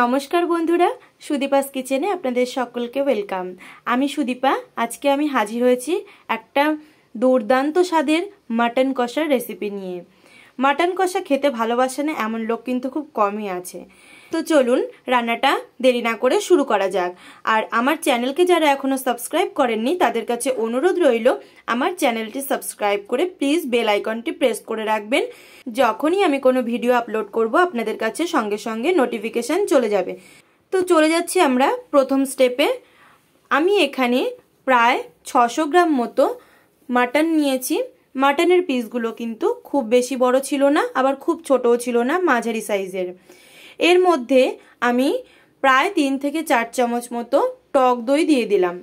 নমস্কার বন্ধুরা সুদীপাস কিচেনে আপনাদের সকলকে ওয়েলকাম আমি সুদীপা আজকে আমি হাজির হয়েছি একটা দুর্দান্ত স্বাদের মাটন কষার রেসিপি নিয়ে মাটন কষা খেতে ভালোবাসে না এমন লোক কিন্তু খুব কমই আছে তো চলুন রান্নাটা দেরি না করে শুরু করা যাক আর আমার চ্যানেলকে যারা এখনও সাবস্ক্রাইব করেননি তাদের কাছে অনুরোধ রইল আমার চ্যানেলটি সাবস্ক্রাইব করে প্লিজ বেল আইকনটি প্রেস করে রাখবেন যখনই আমি কোনো ভিডিও আপলোড করব আপনাদের কাছে সঙ্গে সঙ্গে নোটিফিকেশান চলে যাবে তো চলে যাচ্ছি আমরা প্রথম স্টেপে আমি এখানে প্রায় ছশো গ্রাম মতো মাটন নিয়েছি মাটনের পিসগুলো কিন্তু খুব বেশি বড় ছিল না আবার খুব ছোটও ছিল না মাঝারি সাইজের এর মধ্যে আমি প্রায় তিন থেকে চার চামচ মতো টক দই দিয়ে দিলাম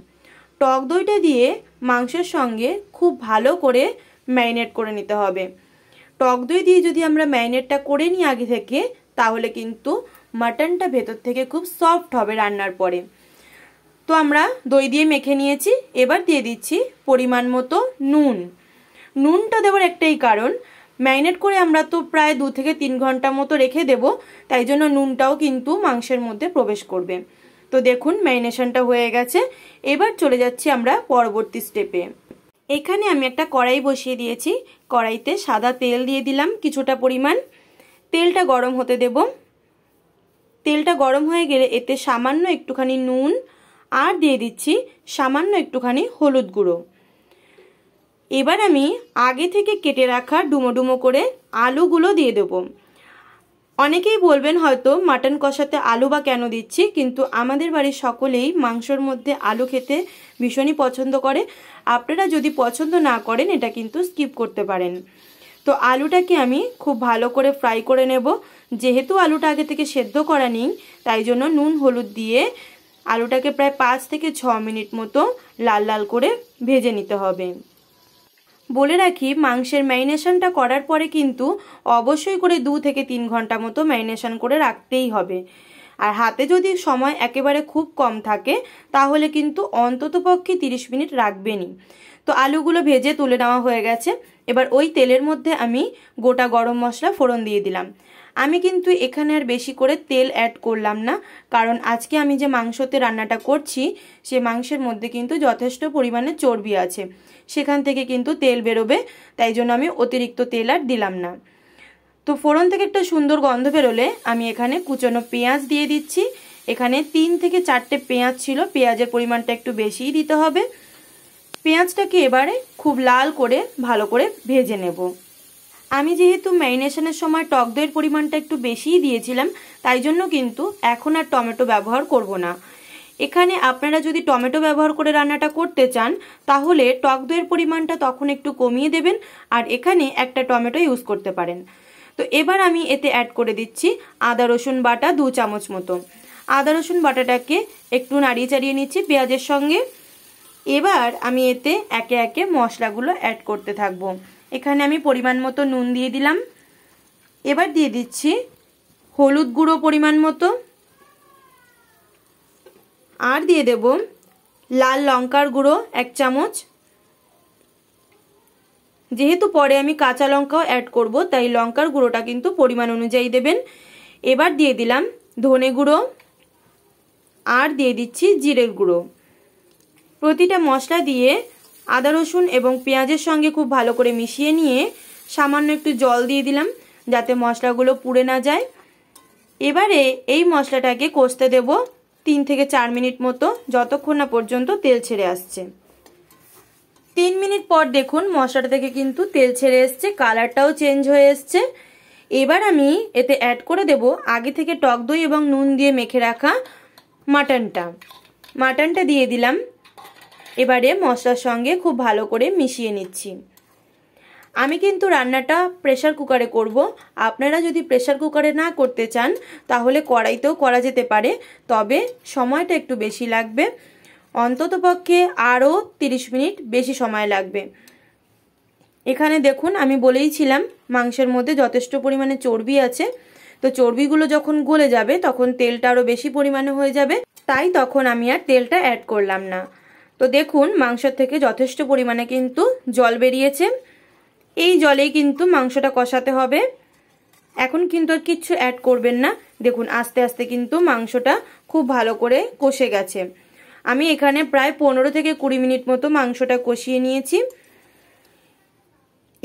টক দইটা দিয়ে মাংসের সঙ্গে খুব ভালো করে ম্যারিনেট করে নিতে হবে টক দই দিয়ে যদি আমরা ম্যারিনেটটা করে নিই আগে থেকে তাহলে কিন্তু মাটনটা ভেতর থেকে খুব সফট হবে রান্নার পরে তো আমরা দই দিয়ে মেখে নিয়েছি এবার দিয়ে দিচ্ছি পরিমাণ মতো নুন নুনটা দেওয়ার একটাই কারণ ম্যারিনেট করে আমরা তো প্রায় দু থেকে তিন ঘন্টা মতো রেখে দেব তাই জন্য নুনটাও কিন্তু মাংসের মধ্যে প্রবেশ করবে তো দেখুন ম্যারিনেশনটা হয়ে গেছে এবার চলে যাচ্ছি আমরা পরবর্তী স্টেপে এখানে আমি একটা কড়াই বসিয়ে দিয়েছি কড়াইতে সাদা তেল দিয়ে দিলাম কিছুটা পরিমাণ তেলটা গরম হতে দেব তেলটা গরম হয়ে গেলে এতে সামান্য একটুখানি নুন আর দিয়ে দিচ্ছি সামান্য একটুখানি হলুদ গুঁড়ো এবার আমি আগে থেকে কেটে রাখা ডুমো ডুমো করে আলুগুলো দিয়ে দেবো অনেকেই বলবেন হয়তো মাটন কষাতে আলু বা কেন দিচ্ছি কিন্তু আমাদের বাড়ির সকলেই মাংসর মধ্যে আলু খেতে ভীষণই পছন্দ করে আপনারা যদি পছন্দ না করেন এটা কিন্তু স্কিপ করতে পারেন তো আলুটাকে আমি খুব ভালো করে ফ্রাই করে নেব যেহেতু আলুটা আগে থেকে সেদ্ধ করা নেই তাই জন্য নুন হলুদ দিয়ে আলুটাকে প্রায় পাঁচ থেকে ছ মিনিট মতো লাল লাল করে ভেজে নিতে হবে বলে রাখি মাংসের ম্যারিনেশনটা করার পরে কিন্তু অবশ্যই করে দু থেকে তিন ঘন্টা মতো ম্যারিনেশন করে রাখতেই হবে আর হাতে যদি সময় একেবারে খুব কম থাকে তাহলে কিন্তু অন্তত পক্ষে তিরিশ মিনিট রাখবেনই তো আলুগুলো ভেজে তুলে নেওয়া হয়ে গেছে এবার ওই তেলের মধ্যে আমি গোটা গরম মশলা ফোড়ন দিয়ে দিলাম আমি কিন্তু এখানে আর বেশি করে তেল অ্যাড করলাম না কারণ আজকে আমি যে মাংসতে রান্নাটা করছি সে মাংসের মধ্যে কিন্তু যথেষ্ট পরিমাণে চর্বি আছে সেখান থেকে কিন্তু তেল বেরোবে তাই জন্য আমি অতিরিক্ত তেল আর দিলাম না তো ফোড়ন থেকে একটা সুন্দর গন্ধ বেরোলে আমি এখানে কুচনো পেঁয়াজ দিয়ে দিচ্ছি এখানে তিন থেকে চারটে পেঁয়াজ ছিল পেঁয়াজের পরিমাণটা একটু বেশিই দিতে হবে পেঁয়াজটাকে এবারে খুব লাল করে ভালো করে ভেজে নেব আমি যেহেতু ম্যারিনেশনের সময় টক দইয়ের পরিমাণটা একটু বেশিই দিয়েছিলাম তাই জন্য কিন্তু এখন আর টমেটো ব্যবহার করব না এখানে আপনারা যদি টমেটো ব্যবহার করে রান্নাটা করতে চান তাহলে টক দইয়ের পরিমাণটা তখন একটু কমিয়ে দেবেন আর এখানে একটা টমেটো ইউজ করতে পারেন তো এবার আমি এতে অ্যাড করে দিচ্ছি আদা রসুন বাটা দু চামচ মতো আদা রসুন বাটাটাকে একটু নাড়িয়ে চাড়িয়ে নিচ্ছি পেঁয়াজের সঙ্গে এবার আমি এতে একে একে মশলাগুলো অ্যাড করতে থাকবো এখানে আমি পরিমাণ মতো নুন দিয়ে দিলাম এবার দিয়ে দিচ্ছি হলুদ গুঁড়ো পরিমাণ মতো আর দিয়ে দেব লাল লঙ্কার গুঁড়ো এক চামচ যেহেতু পরে আমি কাঁচা লঙ্কাও অ্যাড করব তাই লঙ্কার গুঁড়োটা কিন্তু পরিমাণ অনুযায়ী দেবেন এবার দিয়ে দিলাম ধনে গুঁড়ো আর দিয়ে দিচ্ছি জিরের গুঁড়ো প্রতিটা মশলা দিয়ে আদা রসুন এবং পেঁয়াজের সঙ্গে খুব ভালো করে মিশিয়ে নিয়ে সামান্য একটু জল দিয়ে দিলাম যাতে মশলাগুলো পুড়ে না যায় এবারে এই মশলাটাকে কষতে দেব তিন থেকে চার মিনিট মতো যতক্ষণ না পর্যন্ত তেল ছেড়ে আসছে তিন মিনিট পর দেখুন মশলাটা থেকে কিন্তু তেল ছেড়ে এসছে কালারটাও চেঞ্জ হয়ে এসছে এবার আমি এতে অ্যাড করে দেব আগে থেকে টক দই এবং নুন দিয়ে মেখে রাখা মাটনটা মাটনটা দিয়ে দিলাম এবারে মশলার সঙ্গে খুব ভালো করে মিশিয়ে নিচ্ছি আমি কিন্তু রান্নাটা প্রেশার কুকারে করব আপনারা যদি প্রেশার কুকারে না করতে চান তাহলে কড়াইতেও করা যেতে পারে তবে সময়টা একটু বেশি লাগবে অন্ততপক্ষে আরও 30 মিনিট বেশি সময় লাগবে এখানে দেখুন আমি বলেইছিলাম মাংসের মধ্যে যথেষ্ট পরিমাণে চর্বি আছে তো চর্বিগুলো যখন গলে যাবে তখন তেলটা আরও বেশি পরিমাণে হয়ে যাবে তাই তখন আমি আর তেলটা অ্যাড করলাম না তো দেখুন মাংস থেকে যথেষ্ট পরিমাণে কিন্তু জল বেরিয়েছে এই জলেই কিন্তু মাংসটা কষাতে হবে এখন কিন্তু আর কিচ্ছু অ্যাড করবেন না দেখুন আস্তে আস্তে কিন্তু মাংসটা খুব ভালো করে কষে গেছে আমি এখানে প্রায় পনেরো থেকে কুড়ি মিনিট মতো মাংসটা কষিয়ে নিয়েছি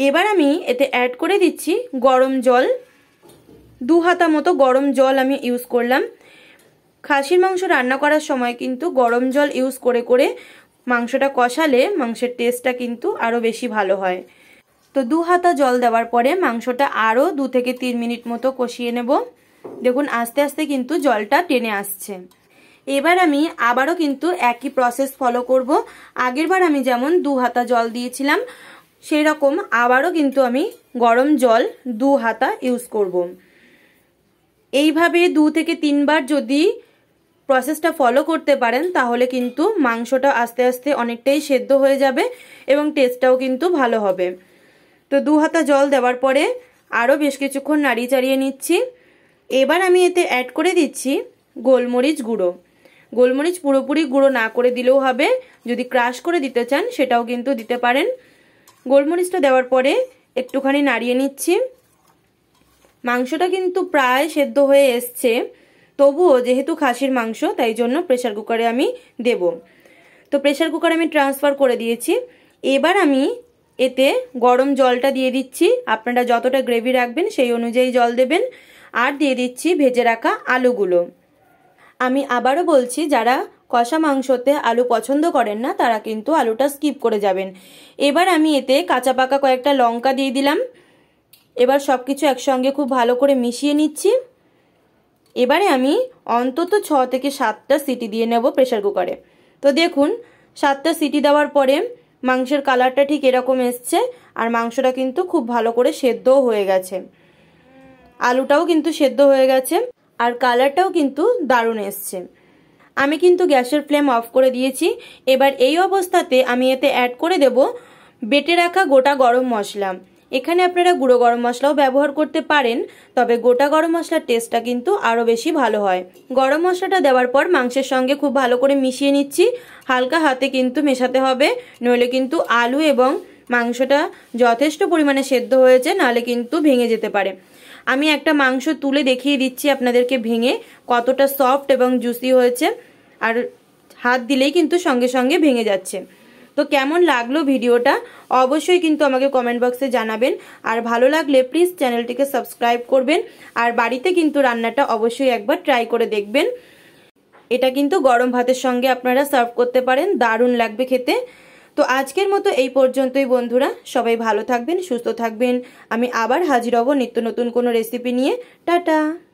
এবার আমি এতে অ্যাড করে দিচ্ছি গরম জল দু হাতা মতো গরম জল আমি ইউজ করলাম খাসির মাংস রান্না করার সময় কিন্তু গরম জল ইউজ করে করে মাংসটা কষালে মাংসের টেস্টটা কিন্তু আরও বেশি ভালো হয় তো দু হাতা জল দেওয়ার পরে মাংসটা আরও দু থেকে তিন মিনিট মতো কষিয়ে নেব দেখুন আস্তে আস্তে কিন্তু জলটা টেনে আসছে এবার আমি আবারও কিন্তু একই প্রসেস ফলো করব আগেরবার আমি যেমন দু হাতা জল দিয়েছিলাম সেই রকম আবারও কিন্তু আমি গরম জল দু হাতা ইউজ করব। এইভাবে দু থেকে তিনবার যদি প্রসেসটা ফলো করতে পারেন তাহলে কিন্তু মাংসটা আস্তে আস্তে অনেকটাই সেদ্ধ হয়ে যাবে এবং টেস্টটাও কিন্তু ভালো হবে তো দু হাতা জল দেওয়ার পরে আরও বেশ কিছুক্ষণ নাড়িয়ে চাড়িয়ে নিচ্ছি এবার আমি এতে অ্যাড করে দিচ্ছি গোলমরিচ গুঁড়ো গোলমরিচ পুরোপুরি গুঁড়ো না করে দিলেও হবে যদি ক্রাশ করে দিতে চান সেটাও কিন্তু দিতে পারেন গোলমরিচটা দেওয়ার পরে একটুখানি নাড়িয়ে নিচ্ছি মাংসটা কিন্তু প্রায় সেদ্ধ হয়ে এসছে তবুও যেহেতু খাসির মাংস তাই জন্য প্রেশার কুকারে আমি দেব তো প্রেশার কুকারে আমি ট্রান্সফার করে দিয়েছি এবার আমি এতে গরম জলটা দিয়ে দিচ্ছি আপনারা যতটা গ্রেভি রাখবেন সেই অনুযায়ী জল দেবেন আর দিয়ে দিচ্ছি ভেজে রাখা আলুগুলো আমি আবারও বলছি যারা কষা মাংসতে আলু পছন্দ করেন না তারা কিন্তু আলুটা স্কিপ করে যাবেন এবার আমি এতে কাঁচা পাকা কয়েকটা লঙ্কা দিয়ে দিলাম এবার সব কিছু একসঙ্গে খুব ভালো করে মিশিয়ে নিচ্ছি এবারে আমি অন্তত ছ থেকে সাতটা সিটি দিয়ে নেব প্রেশার কুকারে তো দেখুন সাতটা সিটি দেওয়ার পরে মাংসের কালারটা ঠিক এরকম এসছে আর মাংসটা কিন্তু খুব ভালো করে সেদ্ধও হয়ে গেছে আলুটাও কিন্তু সেদ্ধ হয়ে গেছে আর কালারটাও কিন্তু দারুণ এসছে আমি কিন্তু গ্যাসের ফ্লেম অফ করে দিয়েছি এবার এই অবস্থাতে আমি এতে অ্যাড করে দেব বেটে রাখা গোটা গরম মশলা এখানে আপনারা গুঁড়ো গরম মশলাও ব্যবহার করতে পারেন তবে গোটা গরম মশলার টেস্টটা কিন্তু আরও বেশি ভালো হয় গরম মশলাটা দেওয়ার পর মাংসের সঙ্গে খুব ভালো করে মিশিয়ে নিচ্ছি হালকা হাতে কিন্তু মেশাতে হবে নইলে কিন্তু আলু এবং মাংসটা যথেষ্ট পরিমাণে সেদ্ধ হয়েছে নাহলে কিন্তু ভেঙে যেতে পারে আমি একটা মাংস তুলে দেখিয়ে দিচ্ছি আপনাদেরকে ভেঙে কতটা সফট এবং জুসি হয়েছে আর হাত দিলেই কিন্তু সঙ্গে সঙ্গে ভেঙে যাচ্ছে তো কেমন লাগলো ভিডিওটা অবশ্যই কিন্তু আমাকে কমেন্ট বক্সে জানাবেন আর ভালো লাগলে প্লিজ চ্যানেলটিকে সাবস্ক্রাইব করবেন আর বাড়িতে কিন্তু রান্নাটা অবশ্যই একবার ট্রাই করে দেখবেন এটা কিন্তু গরম ভাতের সঙ্গে আপনারা সার্ভ করতে পারেন দারুণ লাগবে খেতে তো আজকের মতো এই পর্যন্তই বন্ধুরা সবাই ভালো থাকবেন সুস্থ থাকবেন আমি আবার হাজির হব নিত্য নতুন কোনো রেসিপি নিয়ে টাটা